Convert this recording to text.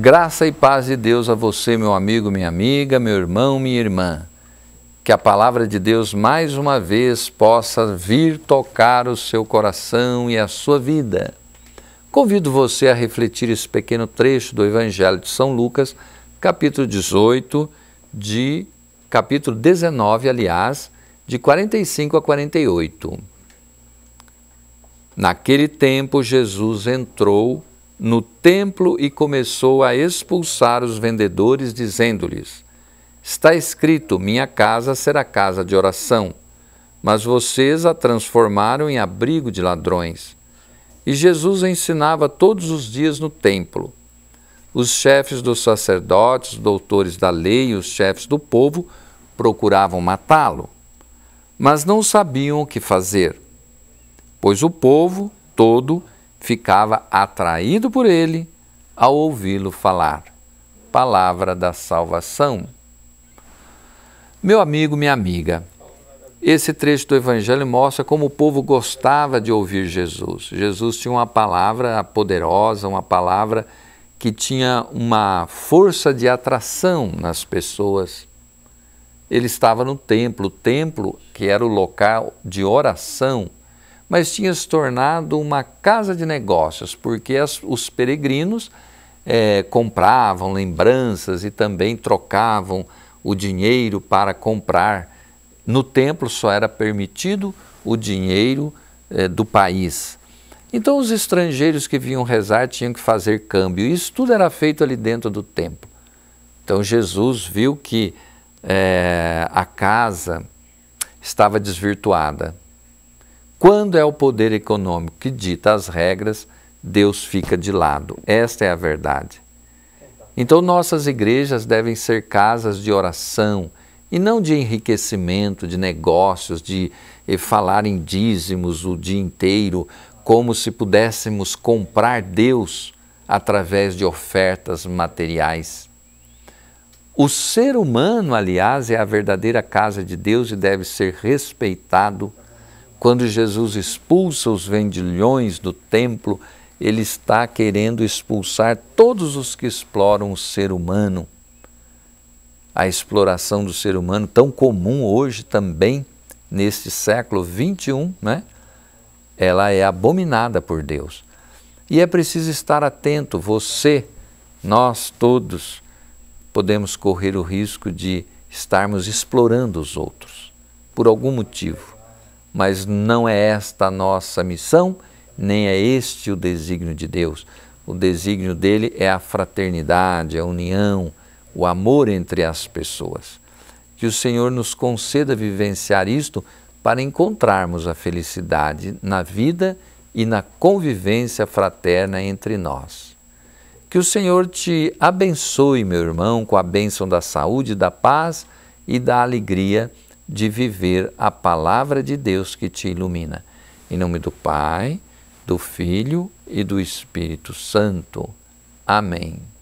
Graça e paz de Deus a você, meu amigo, minha amiga, meu irmão, minha irmã. Que a palavra de Deus mais uma vez possa vir tocar o seu coração e a sua vida. Convido você a refletir esse pequeno trecho do Evangelho de São Lucas, capítulo 18, de capítulo 19, aliás, de 45 a 48. Naquele tempo Jesus entrou no templo e começou a expulsar os vendedores, dizendo-lhes: Está escrito: Minha casa será casa de oração, mas vocês a transformaram em abrigo de ladrões. E Jesus ensinava todos os dias no templo. Os chefes dos sacerdotes, os doutores da lei e os chefes do povo procuravam matá-lo, mas não sabiam o que fazer, pois o povo todo ficava atraído por ele ao ouvi-lo falar. Palavra da salvação. Meu amigo, minha amiga, esse trecho do Evangelho mostra como o povo gostava de ouvir Jesus. Jesus tinha uma palavra poderosa, uma palavra que tinha uma força de atração nas pessoas. Ele estava no templo, o templo que era o local de oração, mas tinha se tornado uma casa de negócios, porque as, os peregrinos é, compravam lembranças e também trocavam o dinheiro para comprar no templo só era permitido o dinheiro eh, do país. Então os estrangeiros que vinham rezar tinham que fazer câmbio. Isso tudo era feito ali dentro do templo. Então Jesus viu que eh, a casa estava desvirtuada. Quando é o poder econômico que dita as regras, Deus fica de lado. Esta é a verdade. Então, nossas igrejas devem ser casas de oração, e não de enriquecimento, de negócios, de eh, falar em dízimos o dia inteiro, como se pudéssemos comprar Deus através de ofertas materiais. O ser humano, aliás, é a verdadeira casa de Deus e deve ser respeitado. Quando Jesus expulsa os vendilhões do templo, ele está querendo expulsar todos os que exploram o ser humano a exploração do ser humano, tão comum hoje também, neste século XXI, né? ela é abominada por Deus. E é preciso estar atento, você, nós todos, podemos correr o risco de estarmos explorando os outros, por algum motivo. Mas não é esta a nossa missão, nem é este o desígnio de Deus. O desígnio dele é a fraternidade, a união, o amor entre as pessoas. Que o Senhor nos conceda vivenciar isto para encontrarmos a felicidade na vida e na convivência fraterna entre nós. Que o Senhor te abençoe, meu irmão, com a bênção da saúde, da paz e da alegria de viver a palavra de Deus que te ilumina. Em nome do Pai, do Filho e do Espírito Santo. Amém.